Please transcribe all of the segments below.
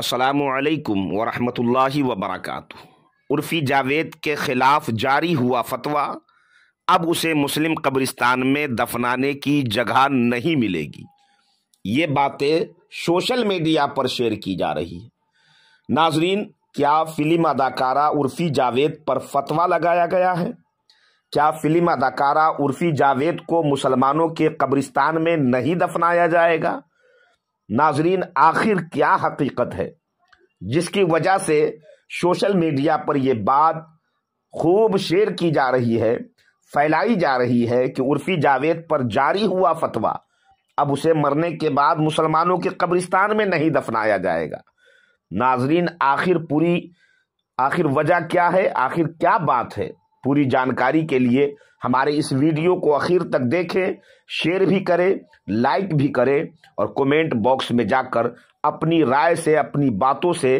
असलकम वरहमल वबरक उर्फ़ी जावेद के ख़िलाफ़ जारी हुआ फतवा अब उसे मुस्लिम कब्रिस्तान में दफनाने की जगह नहीं मिलेगी ये बातें सोशल मीडिया पर शेयर की जा रही है नाजरीन क्या फिल्म अदाकारा उर्फ़ी जावेद पर फतवा लगाया गया है क्या फिल्म अदाकारा उर्फ़ी जावेद को मुसलमानों के कब्रिस्तान में नहीं दफनाया जाएगा नाजरीन आखिर क्या हकीकत है जिसकी वजह से सोशल मीडिया पर यह बात खूब शेयर की जा रही है फैलाई जा रही है कि उर्फी जावेद पर जारी हुआ फतवा अब उसे मरने के बाद मुसलमानों के कब्रिस्तान में नहीं दफनाया जाएगा नाजरीन आखिर पूरी आखिर वजह क्या है आखिर क्या बात है पूरी जानकारी के लिए हमारे इस वीडियो को आखिर तक देखें शेयर भी करें लाइक भी करें और कमेंट बॉक्स में जाकर अपनी राय से अपनी बातों से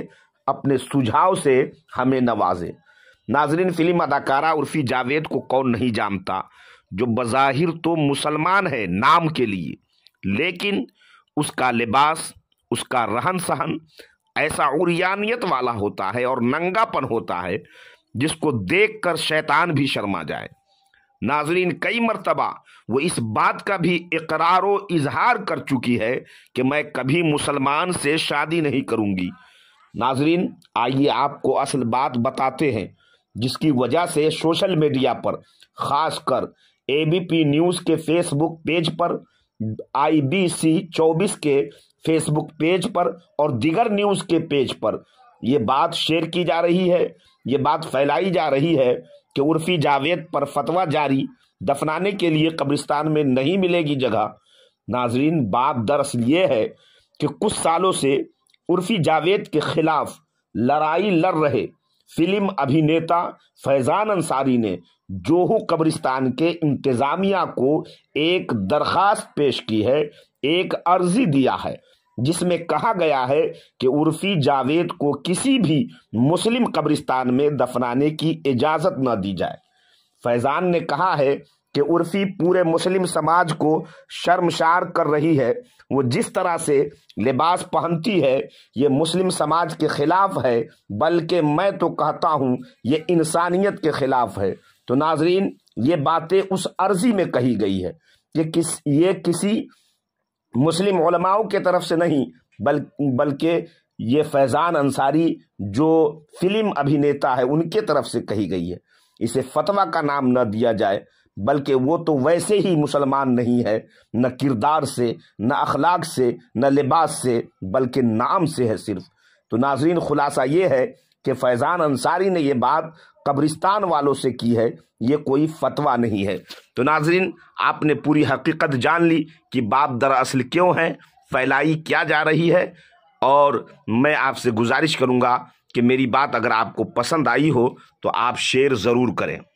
अपने सुझाव से हमें नवाजें नाजरीन फिल्म अदाकारा उर्फी जावेद को कौन नहीं जानता जो बज़ाहिर तो मुसलमान है नाम के लिए लेकिन उसका लिबास उसका रहन सहन ऐसा उरियानियत वाला होता है और नंगापन होता है जिसको देखकर शैतान भी शर्मा जाए नाजरीन कई मरतबा वो इस बात का भी इकरार इजहार कर चुकी है कि मैं कभी मुसलमान से शादी नहीं करूंगी नाजरीन आइए आपको असल बात बताते हैं जिसकी वजह से सोशल मीडिया पर खासकर एबीपी न्यूज़ के फेसबुक पेज पर आईबीसी 24 के फेसबुक पेज पर और दिगर न्यूज़ के पेज पर ये बात शेयर की जा रही है ये बात फैलाई जा रही है कि उर्फी जावेद पर फतवा जारी दफनाने के लिए कब्रिस्तान में नहीं मिलेगी जगह नाजरीन बात दरअसल ये है कि कुछ सालों से उर्फी जावेद के खिलाफ लड़ाई लड़ रहे फिल्म अभिनेता फैजान अंसारी ने जोहू कब्रिस्तान के इंतज़ामिया को एक दरख्वास्त पेश की है एक अर्जी दिया है जिसमें कहा गया है कि उर्फी जावेद को किसी भी मुस्लिम कब्रिस्तान में दफनाने की इजाज़त न दी जाए फैज़ान ने कहा है कि उर्फी पूरे मुस्लिम समाज को शर्मशार कर रही है वो जिस तरह से लिबास पहनती है ये मुस्लिम समाज के खिलाफ है बल्कि मैं तो कहता हूँ ये इंसानियत के खिलाफ है तो नाजरीन ये बातें उस अर्जी में कही गई है ये किस ये किसी मुस्लिम उलमाओं के तरफ से नहीं बल बल्कि ये फैज़ान अंसारी जो फिल्म अभिनेता है उनके तरफ से कही गई है इसे फतवा का नाम न दिया जाए बल्कि वो तो वैसे ही मुसलमान नहीं है न किरदार से न अखलाक से न लिबास से बल्कि नाम से है सिर्फ तो नाजरीन खुलासा ये है कि फैज़ान अंसारी ने यह बात कब्रिस्तान वालों से की है ये कोई फतवा नहीं है तो नाजरीन आपने पूरी हकीकत जान ली कि बाप दरअसल क्यों है फैलाई क्या जा रही है और मैं आपसे गुजारिश करूँगा कि मेरी बात अगर आपको पसंद आई हो तो आप शेयर ज़रूर करें